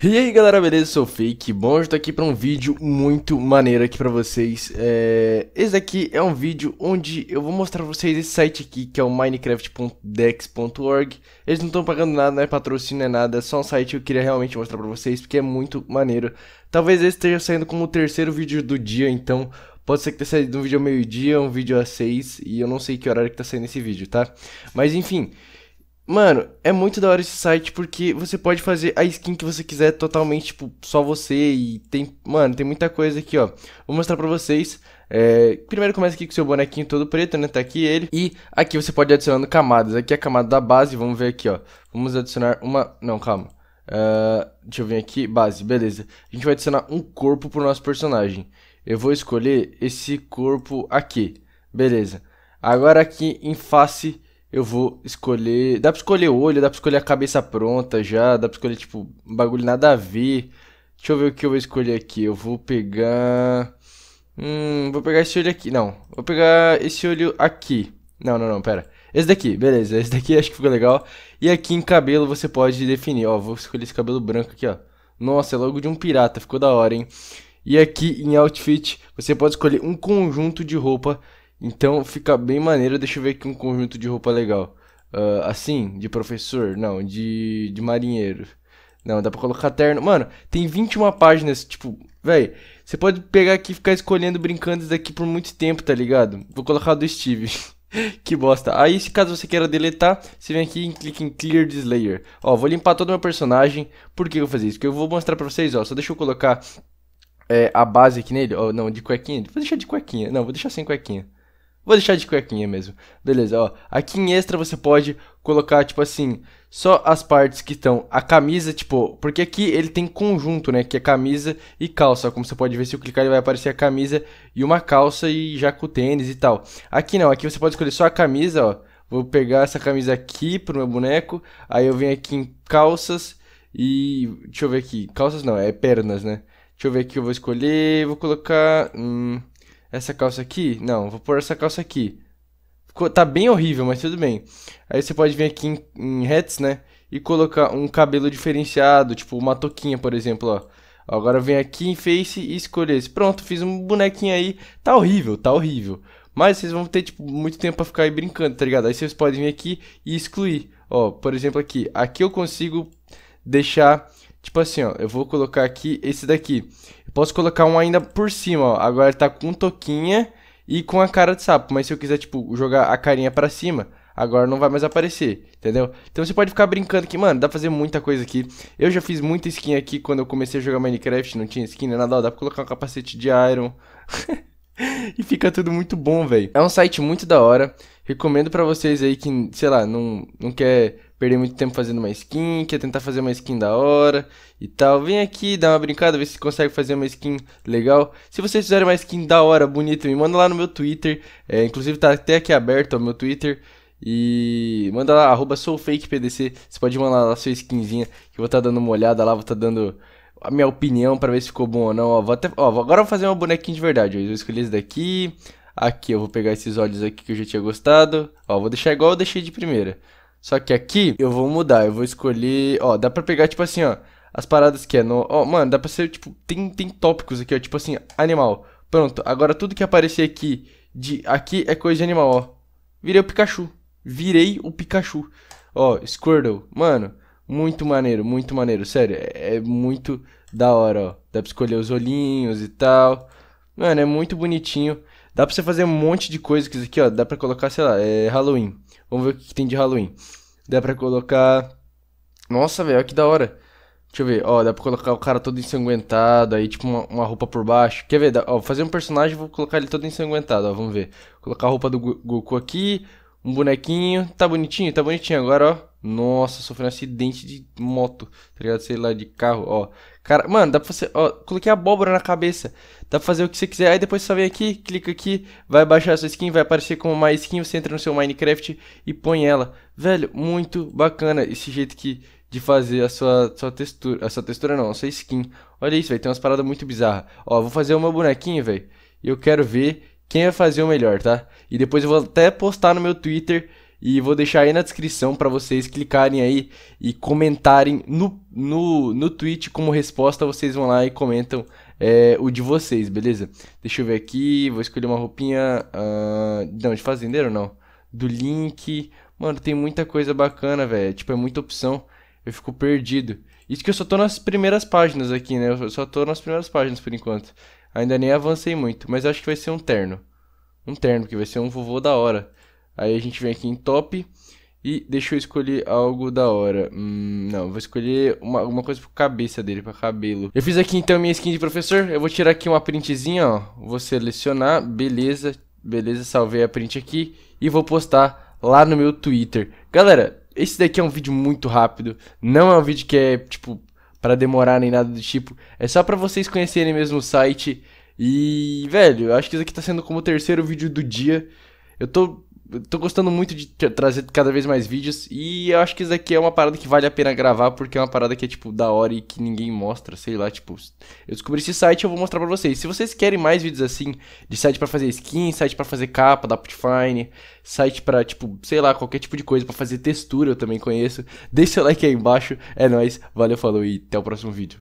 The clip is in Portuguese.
E aí galera, beleza? Sou o Fake, bom, hoje tô aqui pra um vídeo muito maneiro aqui pra vocês é... Esse aqui é um vídeo onde eu vou mostrar pra vocês esse site aqui que é o minecraft.dex.org Eles não estão pagando nada, não é patrocínio, não é nada, é só um site que eu queria realmente mostrar pra vocês porque é muito maneiro Talvez esse esteja saindo como o terceiro vídeo do dia, então Pode ser que tenha saído um vídeo ao meio-dia, um vídeo às seis e eu não sei que horário que tá saindo esse vídeo, tá? Mas enfim, Mano, é muito da hora esse site porque você pode fazer a skin que você quiser totalmente, tipo, só você e tem... Mano, tem muita coisa aqui, ó. Vou mostrar pra vocês. É, primeiro começa aqui com seu bonequinho todo preto, né? Tá aqui ele. E aqui você pode adicionando camadas. Aqui é a camada da base, vamos ver aqui, ó. Vamos adicionar uma... Não, calma. Uh, deixa eu vir aqui, base, beleza. A gente vai adicionar um corpo pro nosso personagem. Eu vou escolher esse corpo aqui, beleza. Agora aqui em face eu vou escolher. Dá pra escolher olho, dá pra escolher a cabeça pronta já, dá pra escolher, tipo, um bagulho nada a ver. Deixa eu ver o que eu vou escolher aqui. Eu vou pegar. Hum, vou pegar esse olho aqui. Não, vou pegar esse olho aqui. Não, não, não, pera. Esse daqui, beleza. Esse daqui acho que ficou legal. E aqui em cabelo você pode definir. Ó, vou escolher esse cabelo branco aqui, ó. Nossa, é logo de um pirata. Ficou da hora, hein? E aqui em outfit você pode escolher um conjunto de roupa então fica bem maneiro. Deixa eu ver aqui um conjunto de roupa legal. Uh, assim, de professor? Não, de, de marinheiro. Não, dá pra colocar terno. Mano, tem 21 páginas, tipo, véi. Você pode pegar aqui e ficar escolhendo brincando daqui por muito tempo, tá ligado? Vou colocar do Steve. que bosta. Aí, se caso você queira deletar, você vem aqui e clica em Clear This Layer. Ó, vou limpar todo o meu personagem. Por que eu vou fazer isso? Porque eu vou mostrar pra vocês, ó. Só deixa eu colocar é, a base aqui nele. Ó, não, de cuequinha. Vou deixar de cuequinha. Não, vou deixar sem cuequinha. Vou deixar de cuequinha mesmo. Beleza, ó. Aqui em extra você pode colocar, tipo assim, só as partes que estão a camisa, tipo, porque aqui ele tem conjunto, né, que é camisa e calça, como você pode ver, se eu clicar ele vai aparecer a camisa e uma calça e já com tênis e tal. Aqui não, aqui você pode escolher só a camisa, ó. Vou pegar essa camisa aqui pro meu boneco, aí eu venho aqui em calças e, deixa eu ver aqui, calças não, é pernas, né. Deixa eu ver aqui, eu vou escolher, vou colocar, hum... Essa calça aqui? Não, vou pôr essa calça aqui. Ficou, tá bem horrível, mas tudo bem. Aí você pode vir aqui em, em hats, né? E colocar um cabelo diferenciado, tipo uma touquinha, por exemplo, ó. Agora vem aqui em Face e escolher esse. Pronto, fiz um bonequinho aí. Tá horrível, tá horrível. Mas vocês vão ter, tipo, muito tempo pra ficar aí brincando, tá ligado? Aí vocês podem vir aqui e excluir. Ó, por exemplo aqui. Aqui eu consigo deixar Tipo assim, ó, eu vou colocar aqui esse daqui. Eu posso colocar um ainda por cima, ó. Agora ele tá com toquinha e com a cara de sapo. Mas se eu quiser, tipo, jogar a carinha pra cima, agora não vai mais aparecer, entendeu? Então você pode ficar brincando aqui, mano, dá pra fazer muita coisa aqui. Eu já fiz muita skin aqui quando eu comecei a jogar Minecraft, não tinha skin, né? nada, ó, dá pra colocar um capacete de Iron. e fica tudo muito bom, velho. É um site muito da hora. Recomendo para vocês aí que, sei lá, não, não quer perder muito tempo fazendo uma skin, quer tentar fazer uma skin da hora e tal. Vem aqui, dá uma brincada, vê se consegue fazer uma skin legal. Se vocês fizerem uma skin da hora, bonita, me manda lá no meu Twitter. É, inclusive tá até aqui aberto o meu Twitter. E manda lá, arroba soufakepdc, você pode mandar lá sua skinzinha, que eu vou estar tá dando uma olhada lá, vou estar tá dando a minha opinião para ver se ficou bom ou não. Ó, vou até, ó, agora eu vou fazer uma bonequinha de verdade, eu escolhi esse daqui, aqui eu vou pegar esses olhos aqui que eu já tinha gostado, ó, vou deixar igual eu deixei de primeira. Só que aqui eu vou mudar, eu vou escolher, ó, dá pra pegar tipo assim, ó, as paradas que é no, ó, mano, dá pra ser tipo, tem, tem tópicos aqui, ó, tipo assim, animal. Pronto, agora tudo que aparecer aqui, de aqui é coisa de animal, ó. Virei o Pikachu, virei o Pikachu. Ó, Squirtle, mano, muito maneiro, muito maneiro, sério, é, é muito da hora, ó. Dá pra escolher os olhinhos e tal. Mano, é muito bonitinho. Dá pra você fazer um monte de coisa com isso aqui, ó. Dá pra colocar, sei lá, é Halloween. Vamos ver o que, que tem de Halloween. Dá pra colocar. Nossa, velho, olha que da hora. Deixa eu ver, ó, dá pra colocar o cara todo ensanguentado, aí tipo uma, uma roupa por baixo. Quer ver? Dá, ó, fazer um personagem vou colocar ele todo ensanguentado, ó, vamos ver. Colocar a roupa do Goku aqui, um bonequinho. Tá bonitinho, tá bonitinho agora, ó. Nossa, sofreu um acidente de moto, tá ligado? Sei lá, de carro, ó. Cara, mano, dá pra fazer. Ó, coloquei abóbora na cabeça. Dá pra fazer o que você quiser. Aí depois você vem aqui, clica aqui, vai baixar a sua skin, vai aparecer como uma skin. Você entra no seu Minecraft e põe ela. Velho, muito bacana esse jeito que, de fazer a sua, sua textura. A sua textura não, a sua skin. Olha isso, velho. Tem umas paradas muito bizarras. Ó, vou fazer o meu bonequinho, velho. E eu quero ver quem vai fazer o melhor, tá? E depois eu vou até postar no meu Twitter e vou deixar aí na descrição para vocês clicarem aí e comentarem no, no, no tweet como resposta. Vocês vão lá e comentam é, o de vocês, beleza? Deixa eu ver aqui, vou escolher uma roupinha. Uh, não, de fazendeiro não. Do Link. Mano, tem muita coisa bacana, velho. Tipo, é muita opção. Eu fico perdido. Isso que eu só tô nas primeiras páginas aqui, né? Eu só tô nas primeiras páginas por enquanto. Ainda nem avancei muito, mas acho que vai ser um terno. Um terno, que vai ser um vovô da hora. Aí a gente vem aqui em top e deixa eu escolher algo da hora. Hum, não, vou escolher uma, alguma coisa pra cabeça dele, pra cabelo. Eu fiz aqui então minha skin de professor. Eu vou tirar aqui uma printzinha, ó. Vou selecionar, beleza, beleza, salvei a print aqui e vou postar lá no meu Twitter. Galera, esse daqui é um vídeo muito rápido. Não é um vídeo que é, tipo, para demorar nem nada do tipo. É só para vocês conhecerem mesmo o site. E, velho, acho que isso aqui tá sendo como o terceiro vídeo do dia. Eu tô tô gostando muito de trazer cada vez mais vídeos e eu acho que isso daqui é uma parada que vale a pena gravar porque é uma parada que é tipo da hora e que ninguém mostra, sei lá, tipo, eu descobri esse site, eu vou mostrar para vocês. Se vocês querem mais vídeos assim, de site para fazer skin, site para fazer capa da Optifine, site para tipo, sei lá, qualquer tipo de coisa para fazer textura, eu também conheço. Deixa seu like aí embaixo. É nós, valeu, falou e até o próximo vídeo.